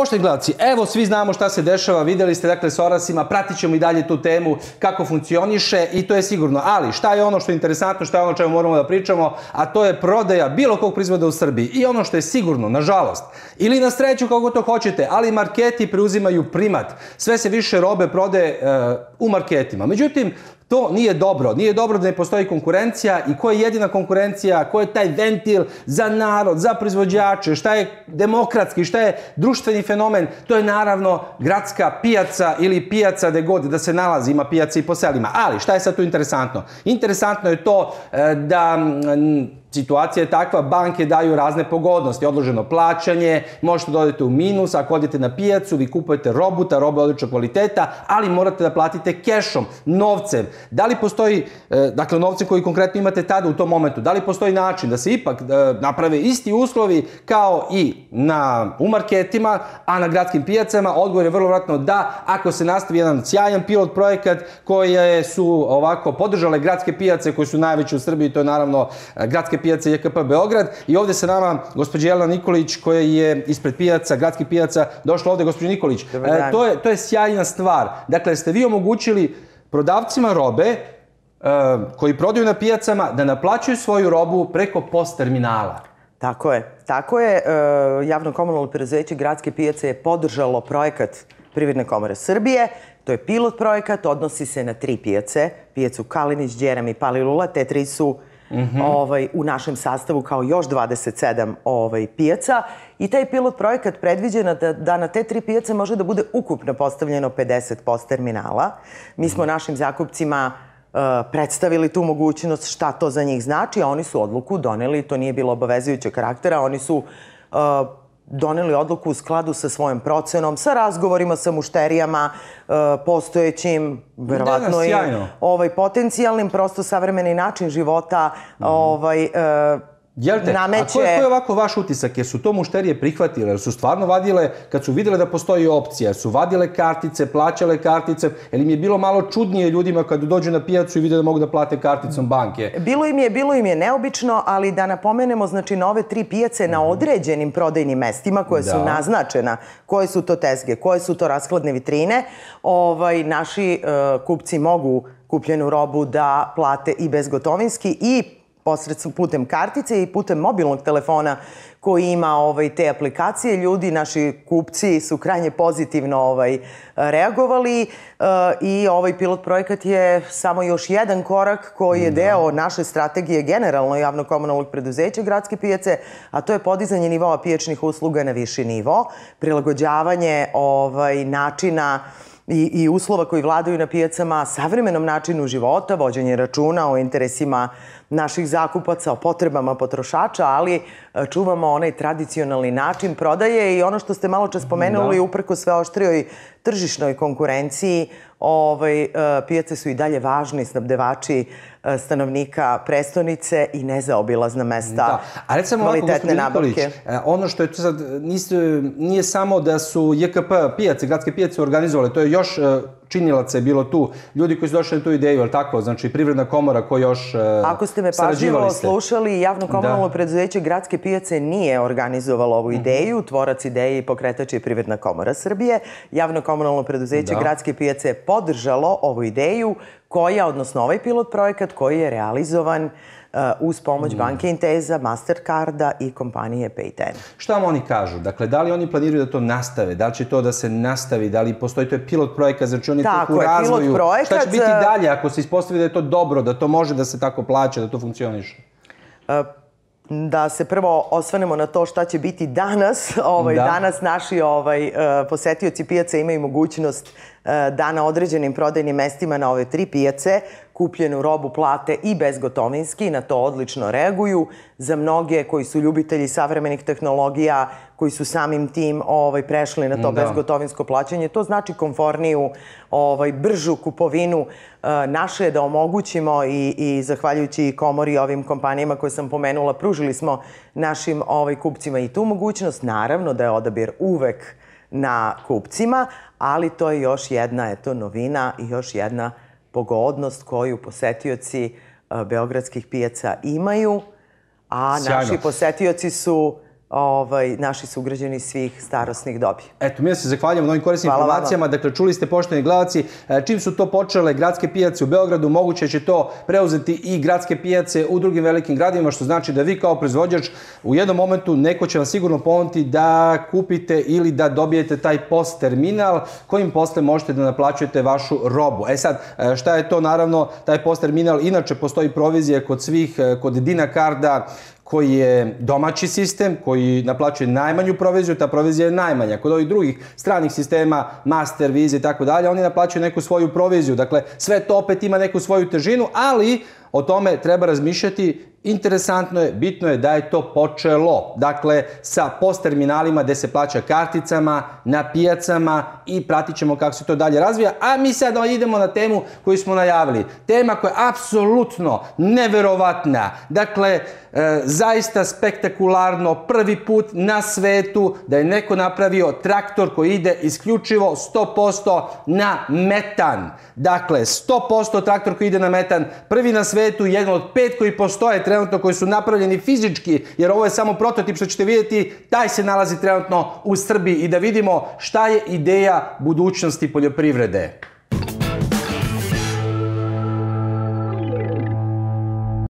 Poštovni gledalci, evo svi znamo šta se dešava, videli ste dakle s Orasima, pratit ćemo i dalje tu temu kako funkcioniše i to je sigurno. Ali šta je ono što je interesantno, šta je ono čemu moramo da pričamo, a to je prodaja bilo kog proizvoda u Srbiji. I ono što je sigurno, nažalost, ili na sreću kako to hoćete, ali marketi preuzimaju primat. Sve se više robe prode e, u marketima. Međutim, To nije dobro. Nije dobro da ne postoji konkurencija i ko je jedina konkurencija, ko je taj ventil za narod, za proizvođače, šta je demokratski, šta je društveni fenomen, to je naravno gradska pijaca ili pijaca gde god da se nalazi, ima pijaca i po selima. Ali šta je sad tu interesantno? Interesantno je to e, da situacija je takva, banke daju razne pogodnosti, odloženo plaćanje, možete da odete u minus, ako odete na pijacu, vi kupujete robu, ta roba je odlična kvaliteta, ali morate da platite kešom, novcem. Da li postoji, e, dakle novcem koji konkretno imate tada u tom momentu, da li postoji način da se ipak e, naprave isti uslovi kao i na, u marketima, a na gradskim pijacama? Odgovor je vrlo vratno da, ako se nastavi jedan sjajan pilot projekat koje su ovako podržale gradske pijace koje su najveće u Srbiji, to je naravno e, gradske pijaca JKP Beograd i ovde sa nama gospođa Jelena Nikolić koja je ispred pijaca, gradski pijaca, došla ovde gospođa Nikolić. E, to, je, to je sjajna stvar. Dakle, ste vi omogućili prodavcima robe e, koji prodaju na pijacama da naplaćuju svoju robu preko POS terminala. Tako je. Tako je, e, javno komunalno preduzeće Gradske pijace je podržalo projekat Privredne komore Srbije. To je pilot projekat, odnosi se na tri pijace. Pijacu Kalinić, Đeram i Palilula. Te tri su uh, -hmm. ovaj, u našem sastavu kao još 27 ovaj, pijaca i taj pilot projekat predviđena da, da na te tri pijace može da bude ukupno postavljeno 50 post terminala. Mi smo mhm. našim zakupcima uh, predstavili tu mogućnost šta to za njih znači, a oni su odluku doneli, to nije bilo obavezujućeg karaktera, oni su uh, doneli odluku u skladu sa svojom procenom, sa razgovorima sa mušterijama, e, postojećim, verovatno da, da, i ovaj, potencijalnim, prosto savremeni način života mm. ovaj, e, Jel te? Nameće... A koji je, ko je ovako vaš utisak? Jer su to mušterije prihvatile, jer su stvarno vadile, kad su videle da postoji opcija, su vadile kartice, plaćale kartice, jer im je bilo malo čudnije ljudima kad dođu na pijacu i vide da mogu da plate karticom banke. Bilo im je, bilo im je neobično, ali da napomenemo, znači, na ove tri pijace na mhm. određenim prodajnim mestima koje da. su naznačena, koje su to tezge, koje su to raskladne vitrine, ovaj, naši uh, kupci mogu kupljenu robu da plate i bezgotovinski i posredstvom putem kartice i putem mobilnog telefona koji ima ovaj te aplikacije ljudi naši kupci su krajnje pozitivno ovaj reagovali e, i ovaj pilot projekat je samo još jedan korak koji je da. deo naše strategije generalno javno komunalnog preduzeća gradske pijace a to je podizanje nivoa pijačnih usluga na viši nivo prilagođavanje ovaj načina i, i uslova koji vladaju na pijacama, savremenom načinu života, vođenje računa o interesima naših zakupaca, o potrebama potrošača, ali e, čuvamo onaj tradicionalni način prodaje i ono što ste malo čas spomenuli, da. uprko sve oštrijoj tržišnoj konkurenciji, ovaj, e, pijace su i dalje važni snabdevači e, stanovnika prestonice i nezaobilazna mesta da. A recimo kvalitetne ovako, nabavke. ono što je tu sad, nis, nije samo da su JKP pijace, gradske pijace organizovali, to je još činilaca je bilo tu, ljudi koji su došli na tu ideju, ali tako, znači privredna komora koja još sarađivali e, Ako ste me pažljivo slušali, javno da. komunalno da. preduzeće Gradske pijace nije organizovalo ovu mhm. ideju, mm -hmm. tvorac ideje i pokretač je privredna komora Srbije. Javno komunalno preduzeće da. Gradske pijace je podržalo ovu ideju koja, odnosno ovaj pilot projekat koji je realizovan uh, Uh, uz pomoć mm. banke Intesa, Mastercarda i kompanije Payten. Šta vam oni kažu? Dakle, da li oni planiraju da to nastave? Da li će to da se nastavi? Da li postoji to je pilot projekat, znači oni tako, u razvoju? Pilot projekat, Šta će biti uh, dalje ako se ispostavi da je to dobro, da to može da se tako plaća, da to funkcioniše? Uh, da se prvo osvanemo na to šta će biti danas. Ovaj, da. Danas naši ovaj, posetioci pijaca imaju mogućnost E, da na određenim prodajnim mestima na ove tri pijace kupljenu robu plate i bezgotovinski na to odlično reaguju. Za mnoge koji su ljubitelji savremenih tehnologija, koji su samim tim ovaj, prešli na to da. bezgotovinsko plaćanje, to znači konforniju, ovaj, bržu kupovinu. E, naše je da omogućimo i, i zahvaljujući komori ovim kompanijama koje sam pomenula, pružili smo našim ovaj, kupcima i tu mogućnost. Naravno da je odabir uvek na kupcima, ali to je još jedna eto, novina i još jedna pogodnost koju posetioci eh, Beogradskih pijaca imaju, a Sjajno. naši posetioci su ovaj, naši sugrađani svih starosnih dobi. Eto, mi da se zahvaljamo na ovim korisnim Hvala informacijama. Vama. Dakle, čuli ste poštovni gledalci, e, čim su to počele gradske pijace u Beogradu, moguće će to preuzeti i gradske pijace u drugim velikim gradima, što znači da vi kao proizvođač u jednom momentu neko će vam sigurno ponuti da kupite ili da dobijete taj post terminal kojim posle možete da naplaćujete vašu robu. E sad, e, šta je to naravno, taj post terminal, inače postoji provizija kod svih, e, kod Dina Karda, koji je domaći sistem, koji naplaćuje najmanju proviziju, ta provizija je najmanja. Kod ovih drugih stranih sistema, master, vize i tako dalje, oni naplaćuju neku svoju proviziju. Dakle, sve to opet ima neku svoju težinu, ali O tome treba razmišljati. Interesantno je, bitno je da je to počelo. Dakle, sa post terminalima gde se plaća karticama, na pijacama i pratit ćemo kako se to dalje razvija. A mi sada idemo na temu koju smo najavili. Tema koja je apsolutno neverovatna. Dakle, e, zaista spektakularno, prvi put na svetu da je neko napravio traktor koji ide isključivo 100% na metan. Dakle, 100% traktor koji ide na metan, prvi na svetu svetu, jedan od pet koji postoje trenutno, koji su napravljeni fizički, jer ovo je samo prototip što ćete vidjeti, taj se nalazi trenutno u Srbiji i da vidimo šta je ideja budućnosti poljoprivrede.